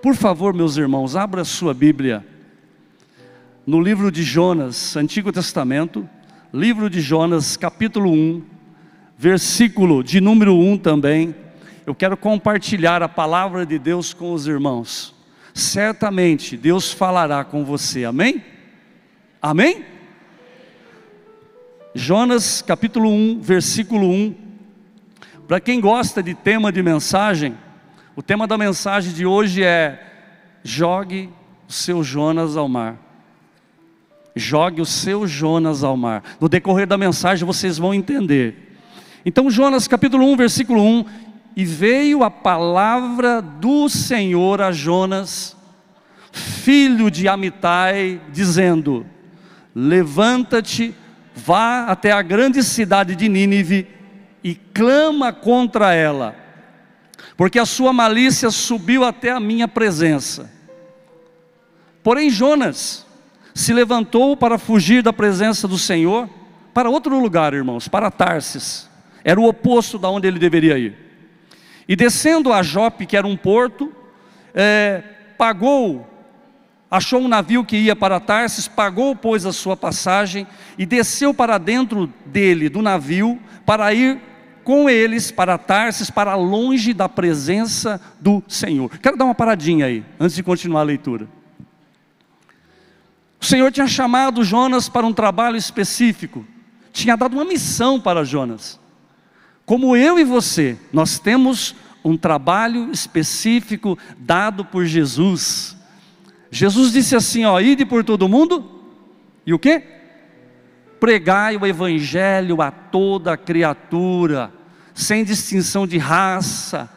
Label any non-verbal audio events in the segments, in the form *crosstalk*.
Por favor, meus irmãos, abra sua Bíblia no livro de Jonas, Antigo Testamento, livro de Jonas, capítulo 1, versículo de número 1 também. Eu quero compartilhar a palavra de Deus com os irmãos. Certamente Deus falará com você, amém? Amém? Jonas capítulo 1, versículo 1. Para quem gosta de tema de mensagem, o tema da mensagem de hoje é: jogue o seu Jonas ao mar. Jogue o seu Jonas ao mar. No decorrer da mensagem vocês vão entender. Então, Jonas capítulo 1, versículo 1: E veio a palavra do Senhor a Jonas, filho de Amitai, dizendo: Levanta-te, vá até a grande cidade de Nínive e clama contra ela porque a sua malícia subiu até a minha presença. Porém, Jonas se levantou para fugir da presença do Senhor para outro lugar, irmãos, para Tarsis. Era o oposto da onde ele deveria ir. E descendo a Jope, que era um porto, é, pagou, achou um navio que ia para Tarsis, pagou, pois, a sua passagem e desceu para dentro dele, do navio, para ir com eles para Tarsis, para longe da presença do Senhor. Quero dar uma paradinha aí, antes de continuar a leitura. O Senhor tinha chamado Jonas para um trabalho específico, tinha dado uma missão para Jonas. Como eu e você, nós temos um trabalho específico dado por Jesus. Jesus disse assim: ó, ide por todo mundo, e o quê? Pregai o Evangelho a toda criatura, sem distinção de raça.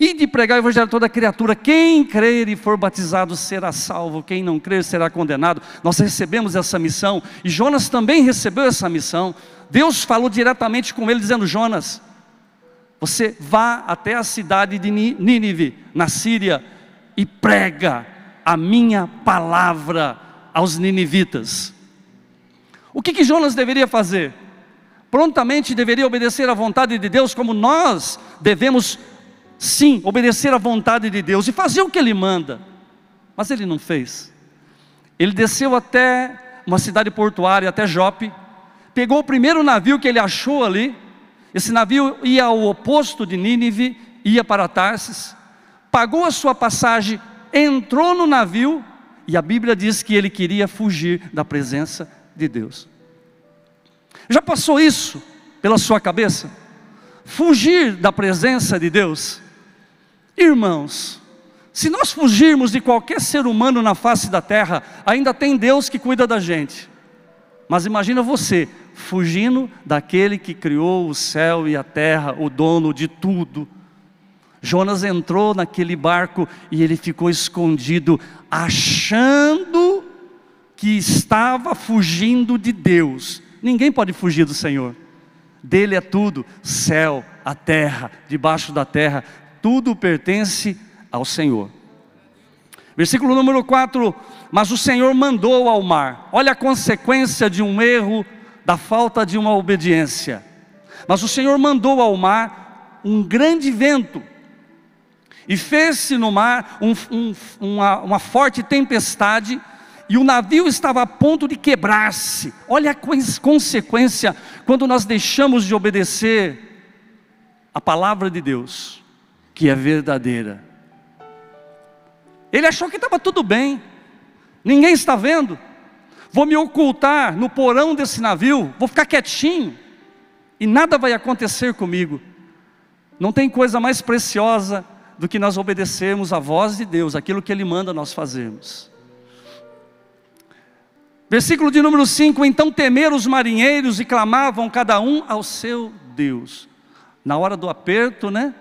E de pregar o Evangelho a toda criatura, quem crer e for batizado será salvo, quem não crer será condenado. Nós recebemos essa missão, e Jonas também recebeu essa missão. Deus falou diretamente com ele, dizendo: Jonas, você vá até a cidade de Nínive, na Síria, e prega a minha palavra aos ninivitas. O que, que Jonas deveria fazer? Prontamente deveria obedecer à vontade de Deus, como nós devemos, sim, obedecer à vontade de Deus e fazer o que Ele manda. Mas ele não fez. Ele desceu até uma cidade portuária, até Jope, pegou o primeiro navio que ele achou ali. Esse navio ia ao oposto de Nínive, ia para Tarsis, pagou a sua passagem, entrou no navio, e a Bíblia diz que ele queria fugir da presença de Deus. Já passou isso pela sua cabeça? Fugir da presença de Deus? Irmãos, se nós fugirmos de qualquer ser humano na face da terra, ainda tem Deus que cuida da gente. Mas imagina você fugindo daquele que criou o céu e a terra, o dono de tudo. Jonas entrou naquele barco e ele ficou escondido, achando que estava fugindo de Deus. Ninguém pode fugir do Senhor. Dele é tudo, céu, a terra, debaixo da terra, tudo pertence ao Senhor. Versículo número 4: Mas o Senhor mandou ao mar. Olha a consequência de um erro, da falta de uma obediência. Mas o Senhor mandou ao mar um grande vento, e fez-se no mar um, um, uma, uma forte tempestade, e o navio estava a ponto de quebrar-se. Olha a consequência quando nós deixamos de obedecer a palavra de Deus, que é verdadeira. Ele achou que estava tudo bem, ninguém está vendo. Vou me ocultar no porão desse navio, vou ficar quietinho e nada vai acontecer comigo. Não tem coisa mais preciosa do que nós obedecermos à voz de Deus, aquilo que Ele manda nós fazermos. Versículo de número 5: Então temeram os marinheiros e clamavam cada um ao seu Deus. Na hora do aperto, né?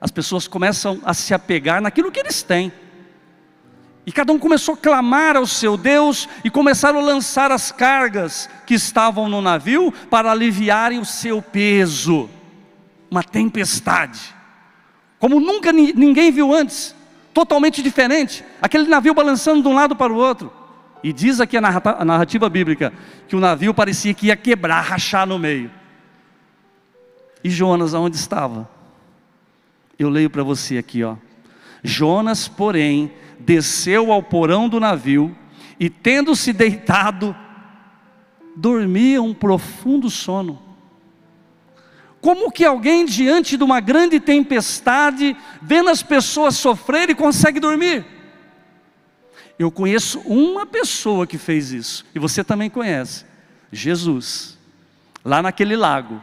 As pessoas começam a se apegar naquilo que eles têm. E cada um começou a clamar ao seu Deus e começaram a lançar as cargas que estavam no navio para aliviarem o seu peso. Uma tempestade, como nunca ninguém viu antes, totalmente diferente. Aquele navio balançando de um lado para o outro. E diz aqui a narrativa bíblica que o navio parecia que ia quebrar, rachar no meio. E Jonas, aonde estava? Eu leio para você aqui, ó. Jonas, porém, desceu ao porão do navio e, tendo-se deitado, dormia um profundo sono. Como que alguém diante de uma grande tempestade, vendo as pessoas sofrerem, consegue dormir? Eu conheço uma pessoa que fez isso, e você também conhece: Jesus, lá naquele lago.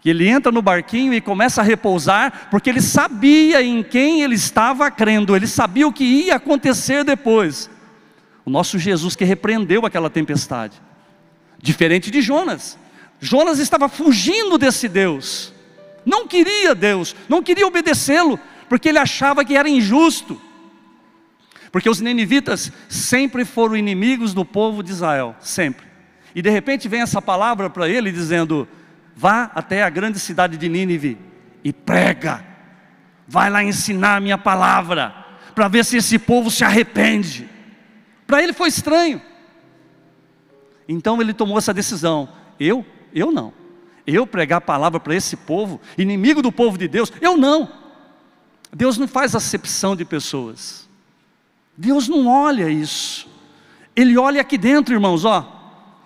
Que ele entra no barquinho e começa a repousar, porque ele sabia em quem ele estava crendo, ele sabia o que ia acontecer depois. O nosso Jesus que repreendeu aquela tempestade, diferente de Jonas. Jonas estava fugindo desse Deus, não queria Deus, não queria obedecê-lo, porque ele achava que era injusto. Porque os ninivitas sempre foram inimigos do povo de Israel, sempre. E de repente vem essa palavra para ele dizendo: vá até a grande cidade de Nínive e prega, vai lá ensinar a minha palavra, para ver se esse povo se arrepende. Para ele foi estranho. Então ele tomou essa decisão: eu, eu não. Eu pregar a palavra para esse povo, inimigo do povo de Deus, eu não. Deus não faz acepção de pessoas. Deus não olha isso. Ele olha aqui dentro, irmãos, ó.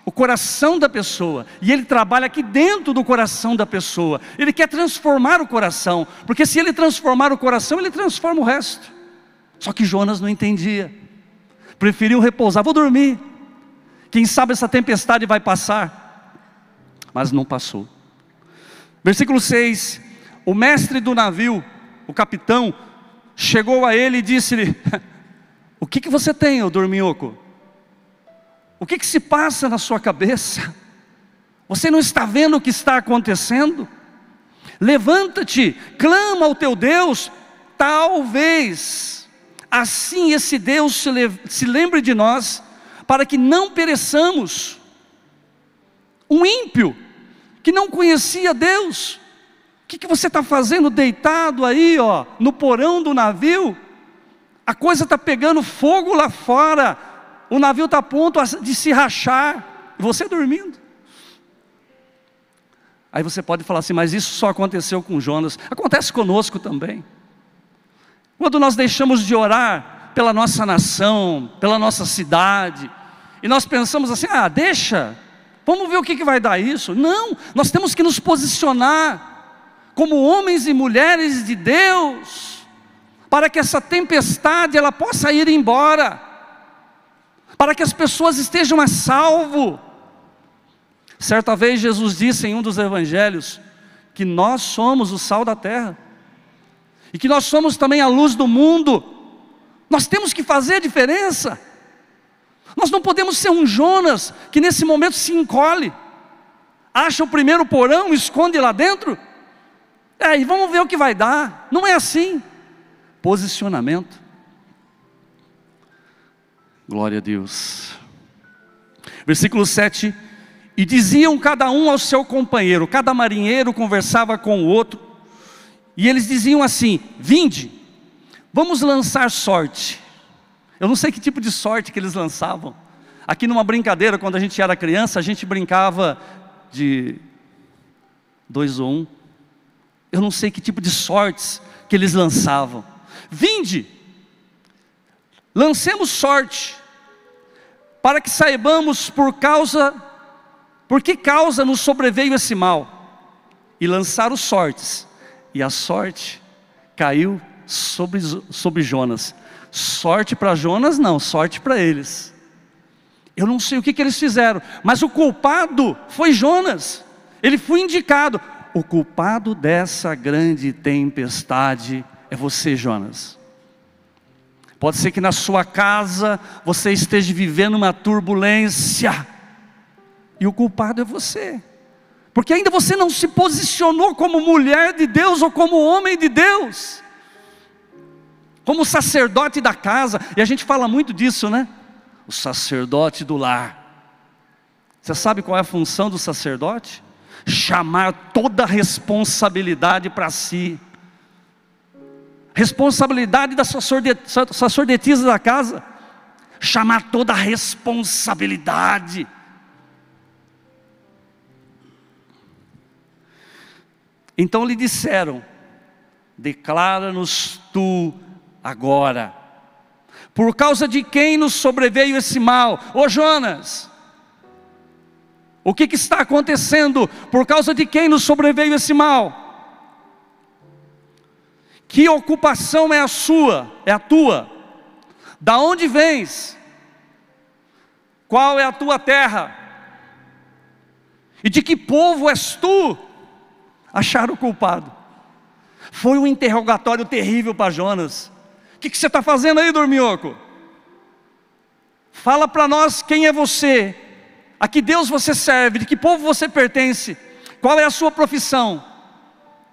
O coração da pessoa, e ele trabalha aqui dentro do coração da pessoa. Ele quer transformar o coração, porque se ele transformar o coração, ele transforma o resto. Só que Jonas não entendia. Preferiu repousar, vou dormir. Quem sabe essa tempestade vai passar. Mas não passou. Versículo 6: O mestre do navio, o capitão, chegou a ele e disse-lhe: *laughs* O que, que você tem, ô dorminhoco? O que, que se passa na sua cabeça? Você não está vendo o que está acontecendo? Levanta-te, clama ao teu Deus, talvez assim esse Deus se, le se lembre de nós, para que não pereçamos. Um ímpio que não conhecia Deus, o que, que você está fazendo deitado aí, ó, no porão do navio? A coisa está pegando fogo lá fora. O navio está a ponto de se rachar. Você dormindo. Aí você pode falar assim, mas isso só aconteceu com Jonas. Acontece conosco também. Quando nós deixamos de orar pela nossa nação, pela nossa cidade, e nós pensamos assim: ah, deixa, vamos ver o que, que vai dar isso. Não, nós temos que nos posicionar como homens e mulheres de Deus para que essa tempestade ela possa ir embora, para que as pessoas estejam a salvo. Certa vez Jesus disse em um dos evangelhos que nós somos o sal da terra e que nós somos também a luz do mundo. Nós temos que fazer a diferença. Nós não podemos ser um Jonas que nesse momento se encolhe, acha o primeiro porão, esconde lá dentro. É, e vamos ver o que vai dar. Não é assim. Posicionamento. Glória a Deus. Versículo 7. E diziam cada um ao seu companheiro, cada marinheiro conversava com o outro, e eles diziam assim: Vinde, vamos lançar sorte. Eu não sei que tipo de sorte que eles lançavam. Aqui numa brincadeira, quando a gente era criança, a gente brincava de dois ou um. Eu não sei que tipo de sortes que eles lançavam. Vinde, lancemos sorte, para que saibamos por causa, por que causa nos sobreveio esse mal. E lançaram sortes, e a sorte caiu sobre, sobre Jonas. Sorte para Jonas, não, sorte para eles. Eu não sei o que, que eles fizeram, mas o culpado foi Jonas. Ele foi indicado. O culpado dessa grande tempestade é você, Jonas. Pode ser que na sua casa você esteja vivendo uma turbulência, e o culpado é você, porque ainda você não se posicionou como mulher de Deus ou como homem de Deus, como sacerdote da casa, e a gente fala muito disso, né? O sacerdote do lar. Você sabe qual é a função do sacerdote? Chamar toda a responsabilidade para si responsabilidade da sacerdotisa da casa, chamar toda a responsabilidade. Então lhe disseram: Declara-nos tu agora, por causa de quem nos sobreveio esse mal? Ô Jonas, o que, que está acontecendo? Por causa de quem nos sobreveio esse mal? Que ocupação é a sua? É a tua? Da onde vens? Qual é a tua terra? E de que povo és tu? Acharam o culpado. Foi um interrogatório terrível para Jonas. O que, que você está fazendo aí, dorminhoco? Fala para nós quem é você, a que Deus você serve, de que povo você pertence, qual é a sua profissão.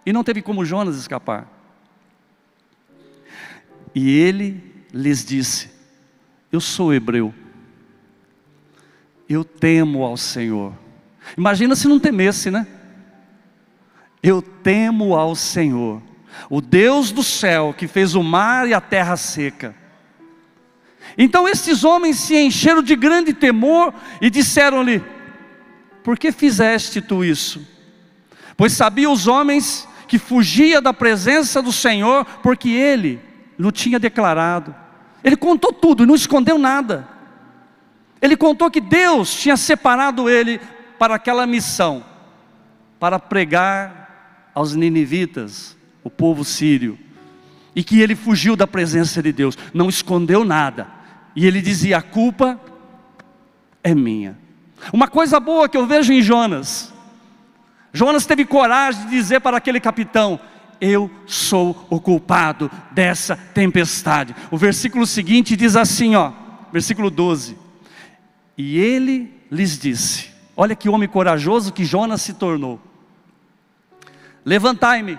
E não teve como Jonas escapar. E ele lhes disse: Eu sou hebreu. Eu temo ao Senhor. Imagina se não temesse, né? Eu temo ao Senhor, o Deus do céu que fez o mar e a terra seca. Então estes homens se encheram de grande temor e disseram-lhe: Por que fizeste tu isso? Pois sabia os homens que fugia da presença do Senhor, porque ele não tinha declarado. Ele contou tudo, não escondeu nada. Ele contou que Deus tinha separado ele para aquela missão, para pregar aos ninivitas, o povo sírio, e que ele fugiu da presença de Deus, não escondeu nada, e ele dizia: A culpa é minha. Uma coisa boa que eu vejo em Jonas, Jonas teve coragem de dizer para aquele capitão: eu sou o culpado dessa tempestade. O versículo seguinte diz assim, ó, versículo 12. E ele lhes disse: Olha que homem corajoso que Jonas se tornou. Levantai-me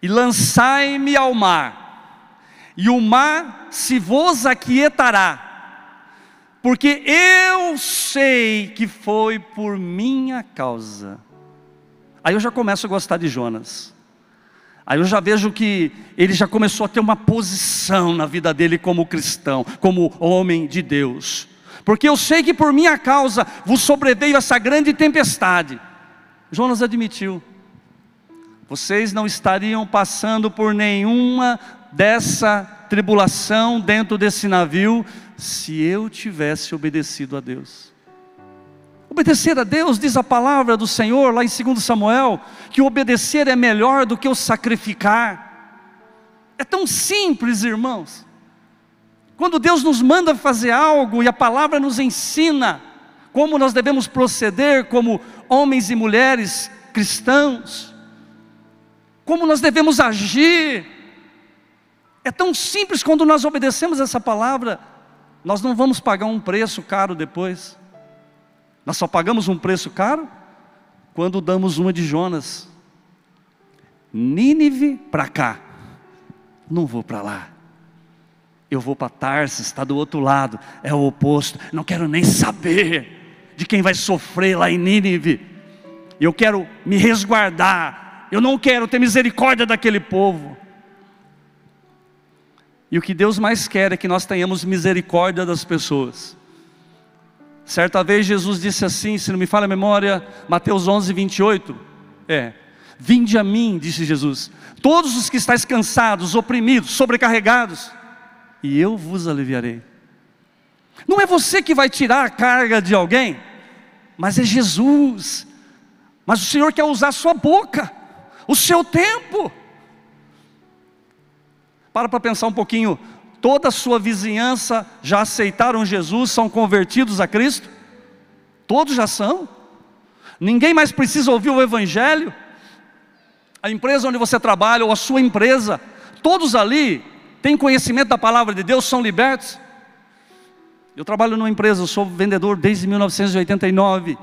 e lançai-me ao mar, e o mar se vos aquietará porque eu sei que foi por minha causa. Aí eu já começo a gostar de Jonas. Aí eu já vejo que ele já começou a ter uma posição na vida dele como cristão, como homem de Deus. Porque eu sei que por minha causa vos sobreveio essa grande tempestade. Jonas admitiu. Vocês não estariam passando por nenhuma dessa tribulação dentro desse navio se eu tivesse obedecido a Deus. Obedecer a Deus, diz a palavra do Senhor lá em 2 Samuel, que obedecer é melhor do que o sacrificar. É tão simples, irmãos. Quando Deus nos manda fazer algo e a palavra nos ensina como nós devemos proceder como homens e mulheres cristãos, como nós devemos agir. É tão simples quando nós obedecemos essa palavra, nós não vamos pagar um preço caro depois. Nós só pagamos um preço caro quando damos uma de Jonas. Nínive para cá. Não vou para lá. Eu vou para Tarsis, está do outro lado, é o oposto. Não quero nem saber de quem vai sofrer lá em Nínive. Eu quero me resguardar. Eu não quero ter misericórdia daquele povo. E o que Deus mais quer é que nós tenhamos misericórdia das pessoas. Certa vez Jesus disse assim, se não me falha a memória, Mateus 11, 28. É. Vinde a mim, disse Jesus, todos os que estáis cansados, oprimidos, sobrecarregados, e eu vos aliviarei. Não é você que vai tirar a carga de alguém, mas é Jesus. Mas o Senhor quer usar a sua boca, o seu tempo. Para para pensar um pouquinho toda a sua vizinhança já aceitaram Jesus, são convertidos a Cristo? Todos já são. Ninguém mais precisa ouvir o Evangelho. A empresa onde você trabalha, ou a sua empresa, todos ali têm conhecimento da palavra de Deus, são libertos. Eu trabalho numa empresa, sou vendedor desde 1989.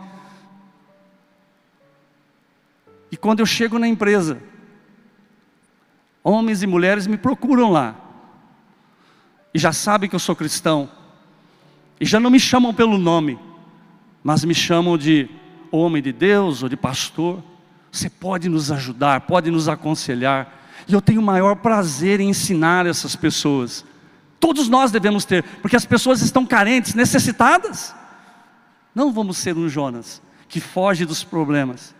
E quando eu chego na empresa, homens e mulheres me procuram lá e já sabem que eu sou cristão, e já não me chamam pelo nome, mas me chamam de homem de Deus ou de pastor. Você pode nos ajudar, pode nos aconselhar, e eu tenho o maior prazer em ensinar essas pessoas. Todos nós devemos ter, porque as pessoas estão carentes, necessitadas. Não vamos ser um Jonas que foge dos problemas,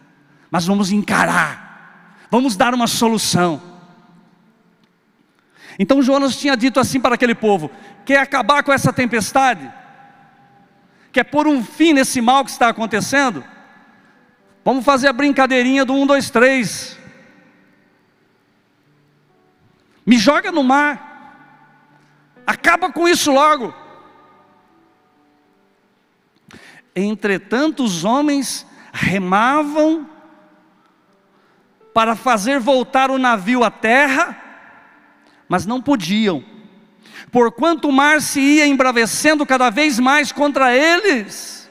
mas vamos encarar, vamos dar uma solução. Então Jonas tinha dito assim para aquele povo: quer acabar com essa tempestade? Quer pôr um fim nesse mal que está acontecendo? Vamos fazer a brincadeirinha do 1, 2, 3. Me joga no mar. Acaba com isso logo. Entretanto, os homens remavam para fazer voltar o navio à terra mas não podiam, porquanto o mar se ia embravecendo cada vez mais contra eles.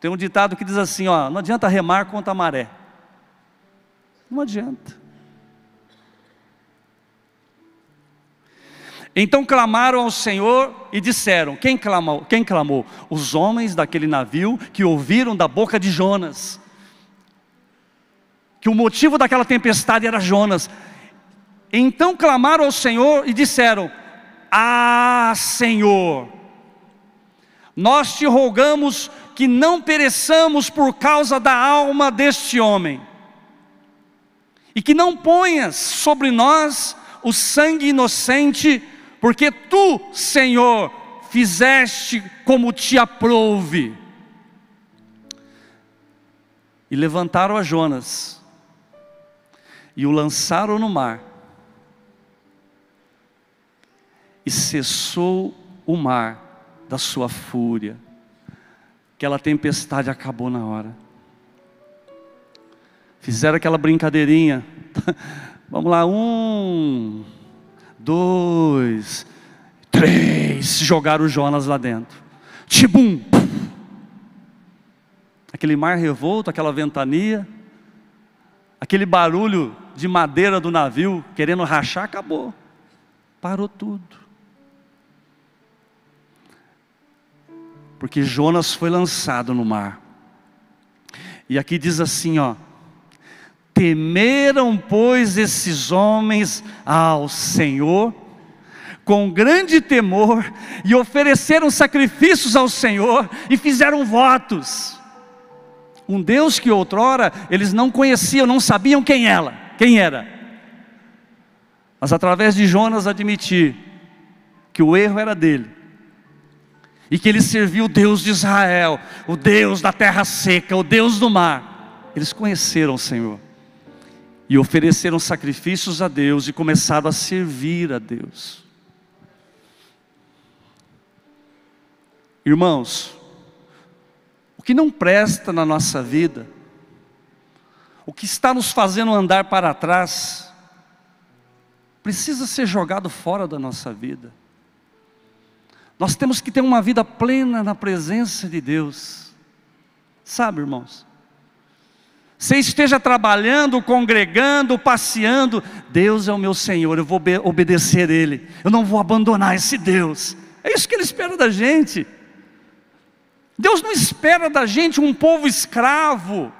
Tem um ditado que diz assim: ó, não adianta remar contra a maré. Não adianta. Então clamaram ao Senhor e disseram: quem clamou? Quem clamou? Os homens daquele navio que ouviram da boca de Jonas que o motivo daquela tempestade era Jonas. Então clamaram ao Senhor e disseram: Ah, Senhor, nós te rogamos que não pereçamos por causa da alma deste homem, e que não ponhas sobre nós o sangue inocente, porque tu, Senhor, fizeste como te aprouve. E levantaram a Jonas e o lançaram no mar e cessou o mar da sua fúria. Aquela tempestade acabou na hora. Fizeram aquela brincadeirinha. *laughs* Vamos lá, um, dois, três. Jogaram o Jonas lá dentro. Tibum! Aquele mar revolto, aquela ventania, aquele barulho de madeira do navio querendo rachar, acabou. Parou tudo. porque Jonas foi lançado no mar. E aqui diz assim, ó: Temeram, pois, esses homens ao Senhor com grande temor e ofereceram sacrifícios ao Senhor e fizeram votos. Um Deus que outrora eles não conheciam, não sabiam quem ela, quem era. Mas através de Jonas admitir que o erro era dele, e que ele serviu o Deus de Israel, o Deus da terra seca, o Deus do mar. Eles conheceram o Senhor e ofereceram sacrifícios a Deus e começaram a servir a Deus. Irmãos, o que não presta na nossa vida, o que está nos fazendo andar para trás, precisa ser jogado fora da nossa vida. Nós temos que ter uma vida plena na presença de Deus. Sabe, irmãos? Você esteja trabalhando, congregando, passeando, Deus é o meu Senhor, eu vou obedecer Ele, eu não vou abandonar esse Deus. É isso que Ele espera da gente. Deus não espera da gente um povo escravo,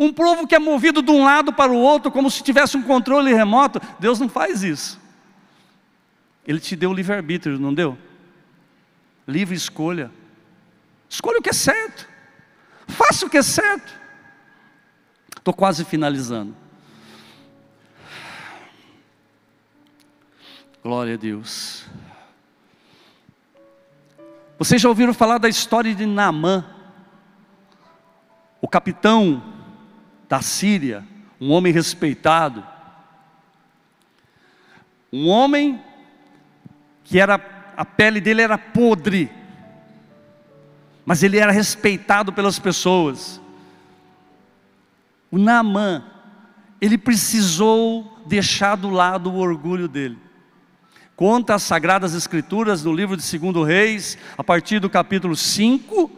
um povo que é movido de um lado para o outro, como se tivesse um controle remoto. Deus não faz isso. Ele te deu o livre-arbítrio, não deu? livre escolha. Escolha o que é certo. Faça o que é certo. Estou quase finalizando. Glória a Deus. Vocês já ouviram falar da história de Naamã, o capitão da Síria, um homem respeitado, um homem que era a pele dele era podre, mas ele era respeitado pelas pessoas. O Naamã, ele precisou deixar do lado o orgulho dele. Conta as Sagradas Escrituras no livro de 2 Reis, a partir do capítulo 5,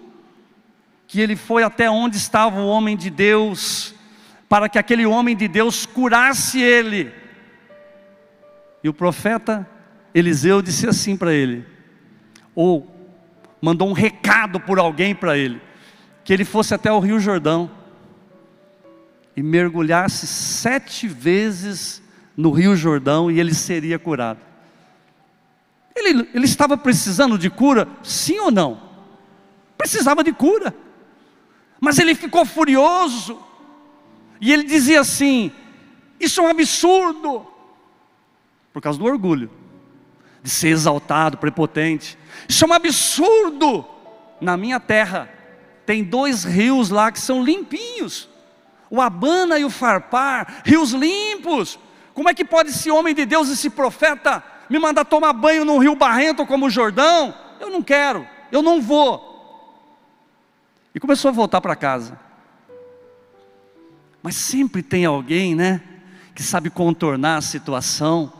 que ele foi até onde estava o homem de Deus, para que aquele homem de Deus curasse ele. E o profeta Eliseu disse assim para ele, ou mandou um recado por alguém para ele, que ele fosse até o Rio Jordão e mergulhasse sete vezes no Rio Jordão e ele seria curado. Ele, ele estava precisando de cura, sim ou não? Precisava de cura, mas ele ficou furioso e ele dizia assim: Isso é um absurdo, por causa do orgulho de ser exaltado, prepotente. Isso é um absurdo. Na minha terra, tem dois rios lá que são limpinhos: o Abana e o Farpar, rios limpos. Como é que pode esse homem de Deus, esse profeta, me mandar tomar banho num rio barrento como o Jordão? Eu não quero, eu não vou. E começou a voltar para casa. Mas sempre tem alguém, né, que sabe contornar a situação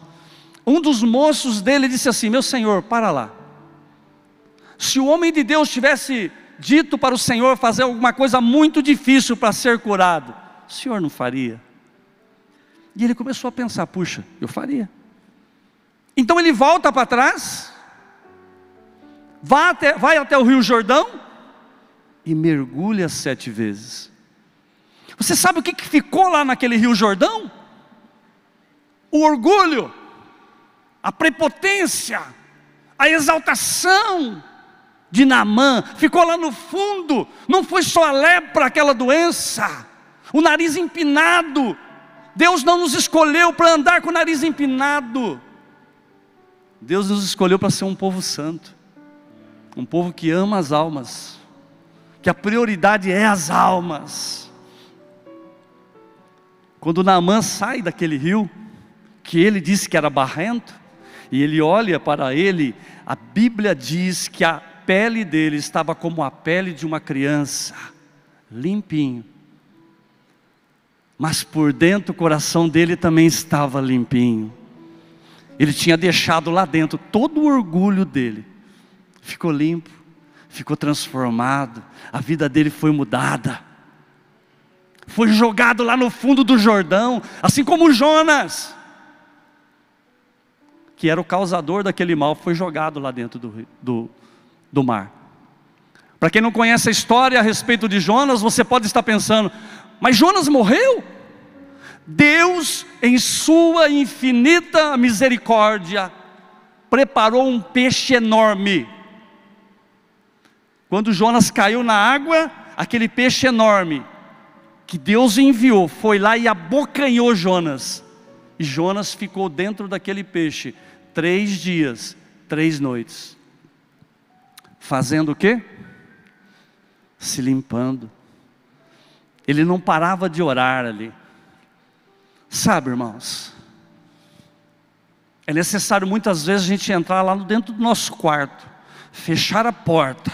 um dos moços dele disse assim: Meu senhor, para lá. Se o homem de Deus tivesse dito para o senhor fazer alguma coisa muito difícil para ser curado, o senhor não faria. E ele começou a pensar: Puxa, eu faria. Então ele volta para trás, vai até, vai até o Rio Jordão e mergulha sete vezes. Você sabe o que, que ficou lá naquele Rio Jordão? O orgulho a prepotência, a exaltação de Naamã ficou lá no fundo, não foi só a lepra aquela doença, o nariz empinado. Deus não nos escolheu para andar com o nariz empinado. Deus nos escolheu para ser um povo santo, um povo que ama as almas, que a prioridade é as almas. Quando Naamã sai daquele rio, que ele disse que era barrento, e ele olha para ele, a Bíblia diz que a pele dele estava como a pele de uma criança, limpinho. Mas por dentro o coração dele também estava limpinho. Ele tinha deixado lá dentro todo o orgulho dele. Ficou limpo, ficou transformado, a vida dele foi mudada. Foi jogado lá no fundo do Jordão, assim como Jonas que era o causador daquele mal, foi jogado lá dentro do, do, do mar. Para quem não conhece a história a respeito de Jonas, você pode estar pensando, mas Jonas morreu? Deus, em sua infinita misericórdia, preparou um peixe enorme. Quando Jonas caiu na água, aquele peixe enorme que Deus enviou foi lá e abocanhou Jonas. E Jonas ficou dentro daquele peixe três dias, três noites. Fazendo o quê? Se limpando. Ele não parava de orar ali. Sabe, irmãos? É necessário muitas vezes a gente entrar lá dentro do nosso quarto, fechar a porta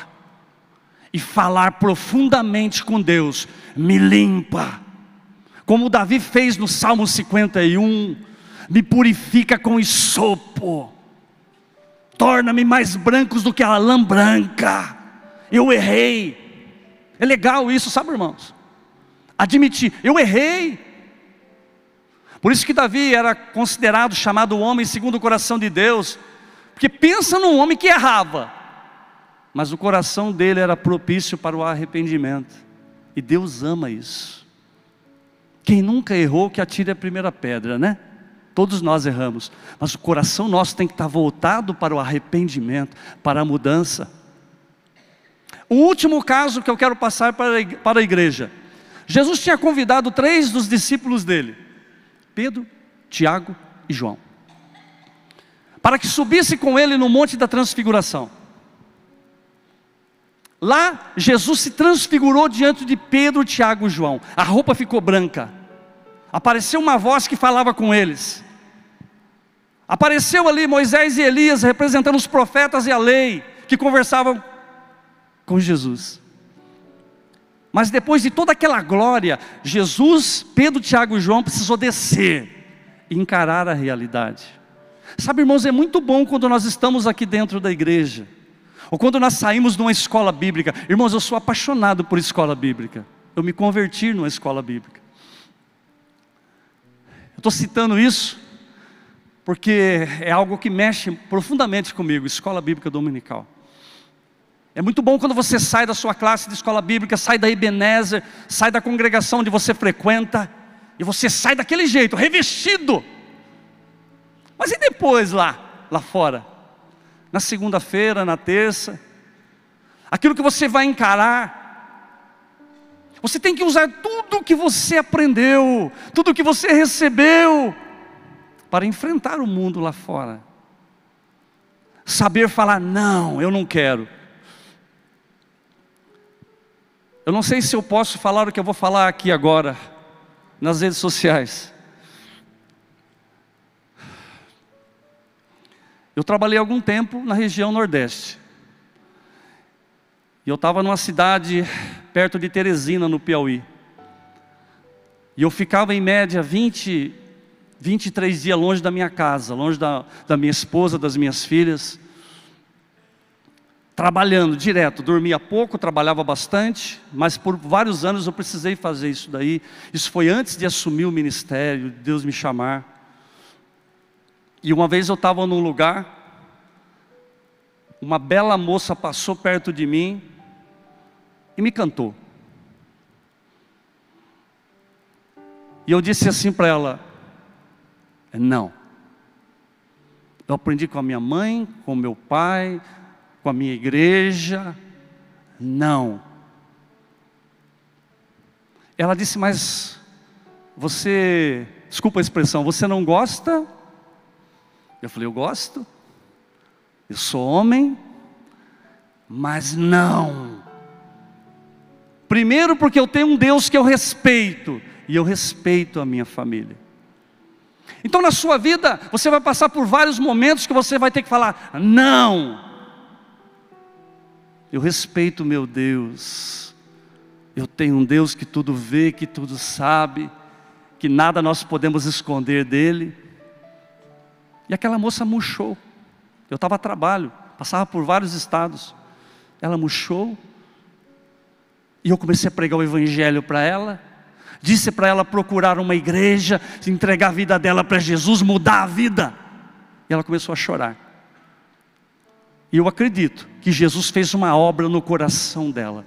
e falar profundamente com Deus: me limpa. Como Davi fez no Salmo 51, me purifica com esopo, torna-me mais brancos do que a lã branca. Eu errei. É legal isso, sabe, irmãos? Admitir, eu errei. Por isso que Davi era considerado chamado homem segundo o coração de Deus, porque pensa num homem que errava, mas o coração dele era propício para o arrependimento. E Deus ama isso. Quem nunca errou, que atire a primeira pedra, né? Todos nós erramos, mas o coração nosso tem que estar voltado para o arrependimento, para a mudança. O último caso que eu quero passar para a igreja. Jesus tinha convidado três dos discípulos dele: Pedro, Tiago e João, para que subisse com ele no Monte da Transfiguração. Lá, Jesus se transfigurou diante de Pedro, Tiago e João. A roupa ficou branca. Apareceu uma voz que falava com eles. Apareceu ali Moisés e Elias representando os profetas e a lei que conversavam com Jesus. Mas depois de toda aquela glória, Jesus, Pedro, Tiago e João precisou descer e encarar a realidade. Sabe, irmãos, é muito bom quando nós estamos aqui dentro da igreja, ou quando nós saímos de uma escola bíblica. Irmãos, eu sou apaixonado por escola bíblica. Eu me converti numa escola bíblica. Eu estou citando isso porque é algo que mexe profundamente comigo escola bíblica dominical. É muito bom quando você sai da sua classe de escola bíblica, sai da Ebenezer, sai da congregação onde você frequenta, e você sai daquele jeito, revestido. Mas e depois lá, lá fora? Na segunda-feira, na terça? Aquilo que você vai encarar, você tem que usar tudo o que você aprendeu, tudo o que você recebeu, para enfrentar o mundo lá fora. Saber falar, não, eu não quero. Eu não sei se eu posso falar o que eu vou falar aqui agora, nas redes sociais. Eu trabalhei algum tempo na região Nordeste. E eu estava numa cidade perto de Teresina, no Piauí. E eu ficava em média 20 23 dias longe da minha casa, longe da, da minha esposa, das minhas filhas, trabalhando direto, dormia pouco, trabalhava bastante, mas por vários anos eu precisei fazer isso daí. Isso foi antes de assumir o ministério, de Deus me chamar. E uma vez eu estava num lugar, uma bela moça passou perto de mim e me cantou. E eu disse assim para ela: não. Eu aprendi com a minha mãe, com o meu pai, com a minha igreja. Não. Ela disse, mas você, desculpa a expressão, você não gosta? Eu falei, eu gosto. Eu sou homem, mas não. Primeiro, porque eu tenho um Deus que eu respeito, e eu respeito a minha família. Então, na sua vida, você vai passar por vários momentos que você vai ter que falar: não. Eu respeito meu Deus. Eu tenho um Deus que tudo vê, que tudo sabe, que nada nós podemos esconder dele. E aquela moça murchou. Eu estava a trabalho, passava por vários estados. Ela murchou. E eu comecei a pregar o evangelho para ela disse para ela procurar uma igreja, entregar a vida dela para Jesus, mudar a vida. E ela começou a chorar. E eu acredito que Jesus fez uma obra no coração dela.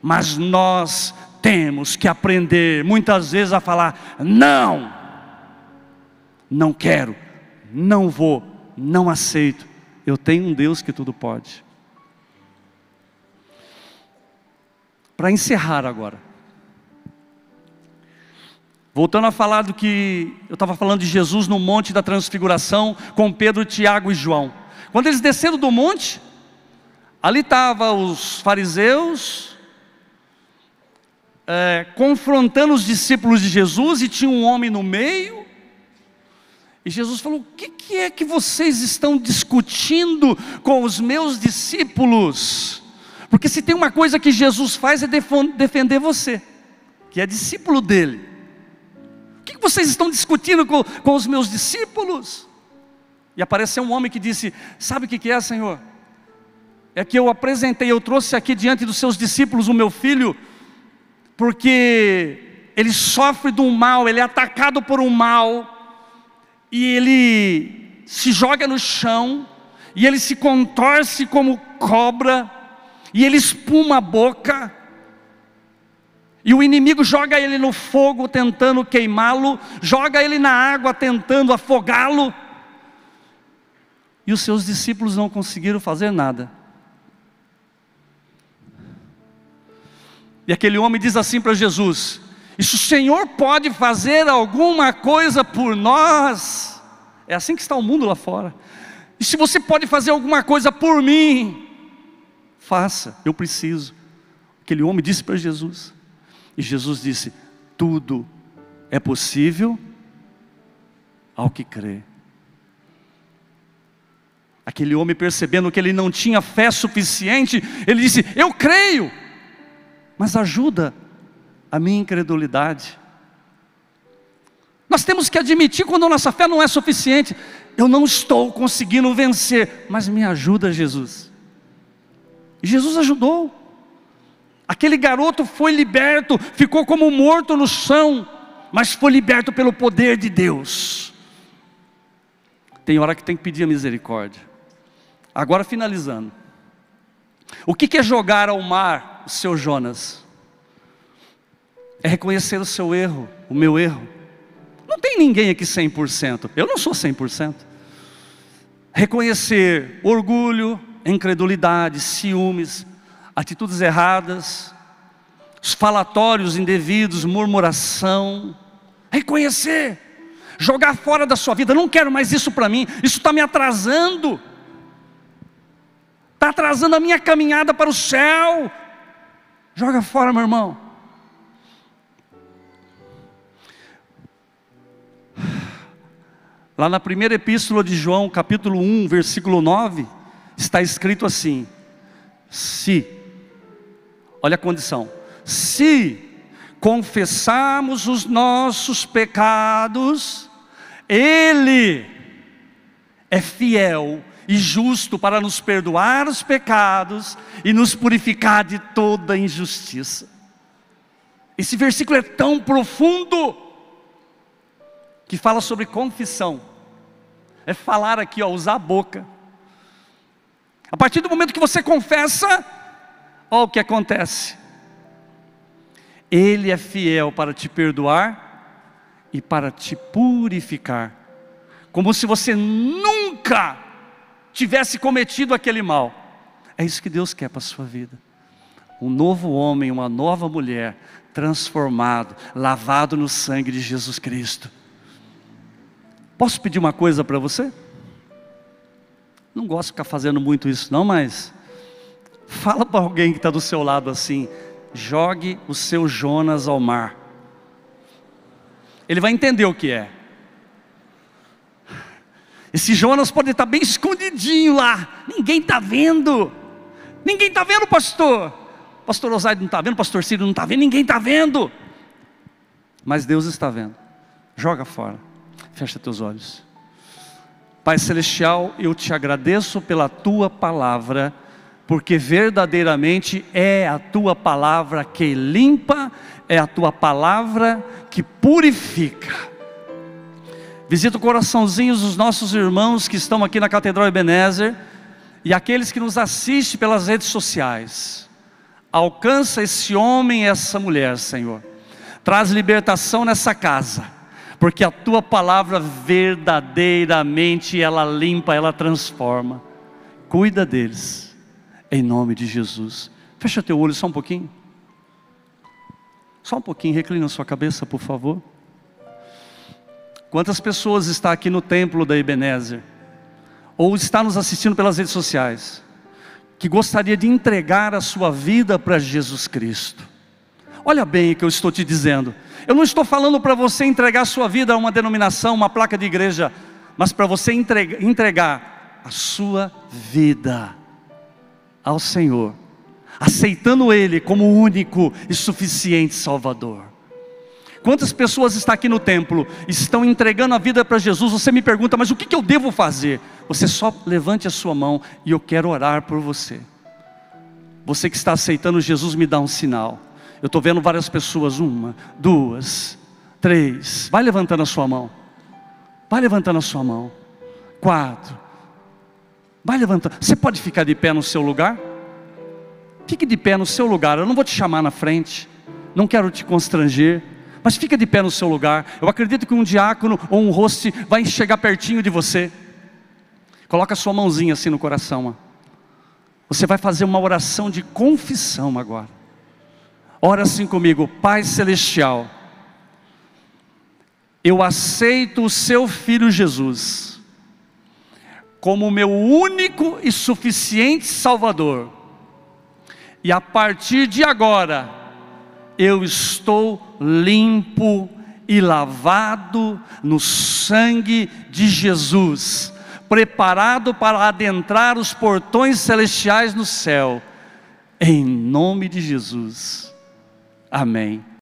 Mas nós temos que aprender muitas vezes a falar: não, não quero, não vou, não aceito. Eu tenho um Deus que tudo pode. Para encerrar agora, Voltando a falar do que eu estava falando de Jesus no Monte da Transfiguração com Pedro, Tiago e João. Quando eles desceram do monte, ali estavam os fariseus é, confrontando os discípulos de Jesus e tinha um homem no meio. E Jesus falou: O que, que é que vocês estão discutindo com os meus discípulos? Porque se tem uma coisa que Jesus faz é defender você, que é discípulo dele que vocês estão discutindo com, com os meus discípulos? E apareceu um homem que disse: Sabe o que é, Senhor? É que eu apresentei, eu trouxe aqui diante dos seus discípulos o meu filho, porque ele sofre de um mal, ele é atacado por um mal, e ele se joga no chão, e ele se contorce como cobra, e ele espuma a boca, e o inimigo joga ele no fogo tentando queimá-lo, joga ele na água tentando afogá-lo. E os seus discípulos não conseguiram fazer nada. E aquele homem diz assim para Jesus: E se o Senhor pode fazer alguma coisa por nós? É assim que está o mundo lá fora. E se você pode fazer alguma coisa por mim, faça, eu preciso. Aquele homem disse para Jesus. E Jesus disse: Tudo é possível ao que crê. Aquele homem, percebendo que ele não tinha fé suficiente, ele disse: Eu creio, mas ajuda a minha incredulidade. Nós temos que admitir quando a nossa fé não é suficiente. Eu não estou conseguindo vencer, mas me ajuda, Jesus. E Jesus ajudou. Aquele garoto foi liberto, ficou como morto no chão, mas foi liberto pelo poder de Deus. Tem hora que tem que pedir a misericórdia. Agora finalizando. O que é jogar ao mar o seu Jonas? É reconhecer o seu erro, o meu erro. Não tem ninguém aqui 100%. Eu não sou 100%. Reconhecer orgulho, incredulidade, ciúmes, atitudes erradas, os falatórios indevidos, murmuração. Reconhecer, jogar fora da sua vida, não quero mais isso para mim, isso está me atrasando, está atrasando a minha caminhada para o céu. Joga fora, meu irmão. Lá na primeira epístola de João, capítulo 1, versículo 9, está escrito assim: Se Olha a condição. Se confessarmos os nossos pecados, Ele é fiel e justo para nos perdoar os pecados e nos purificar de toda injustiça. Esse versículo é tão profundo que fala sobre confissão. É falar aqui, ó, usar a boca. A partir do momento que você confessa, Olha o que acontece. Ele é fiel para te perdoar e para te purificar, como se você nunca tivesse cometido aquele mal. É isso que Deus quer para a sua vida. Um novo homem, uma nova mulher, transformado, lavado no sangue de Jesus Cristo. Posso pedir uma coisa para você? Não gosto de ficar fazendo muito isso, não, mas Fala para alguém que está do seu lado assim: jogue o seu Jonas ao mar. Ele vai entender o que é. Esse Jonas pode estar tá bem escondidinho lá, ninguém está vendo. Ninguém está vendo, pastor. Pastor Osaide não está vendo, pastor Ciro não está vendo, ninguém está vendo. Mas Deus está vendo. Joga fora, fecha teus olhos. Pai Celestial, eu te agradeço pela tua palavra porque verdadeiramente é a tua palavra que limpa, é a tua palavra que purifica. Visita o coraçãozinhos dos nossos irmãos que estão aqui na Catedral Ebenezer e aqueles que nos assistem pelas redes sociais. Alcança esse homem e essa mulher, Senhor. Traz libertação nessa casa, porque a tua palavra verdadeiramente ela limpa, ela transforma. Cuida deles em nome de Jesus. Fecha teu olho só um pouquinho. Só um pouquinho, reclina sua cabeça, por favor. Quantas pessoas está aqui no templo da Ebenezer? Ou está nos assistindo pelas redes sociais? Que gostaria de entregar a sua vida para Jesus Cristo. Olha bem o que eu estou te dizendo. Eu não estou falando para você entregar a sua vida a uma denominação, uma placa de igreja, mas para você entregar a sua vida ao Senhor, aceitando Ele como o único e suficiente Salvador. Quantas pessoas está aqui no templo, estão entregando a vida para Jesus? Você me pergunta, mas o que, que eu devo fazer? Você só levante a sua mão e eu quero orar por você. Você que está aceitando Jesus, me dá um sinal. Eu estou vendo várias pessoas, uma, duas, três. Vai levantando a sua mão. Vai levantando a sua mão. Quatro Vai levantando. Você pode ficar de pé no seu lugar? Fique de pé no seu lugar. Eu não vou te chamar na frente. Não quero te constranger. Mas fica de pé no seu lugar. Eu acredito que um diácono ou um host vai chegar pertinho de você. Coloca sua mãozinha assim no coração. Ó. Você vai fazer uma oração de confissão agora. Ora assim comigo, Pai Celestial, eu aceito o seu Filho Jesus como o meu único e suficiente Salvador. E a partir de agora, eu estou limpo e lavado no sangue de Jesus, preparado para adentrar os portões celestiais no céu, em nome de Jesus. Amém.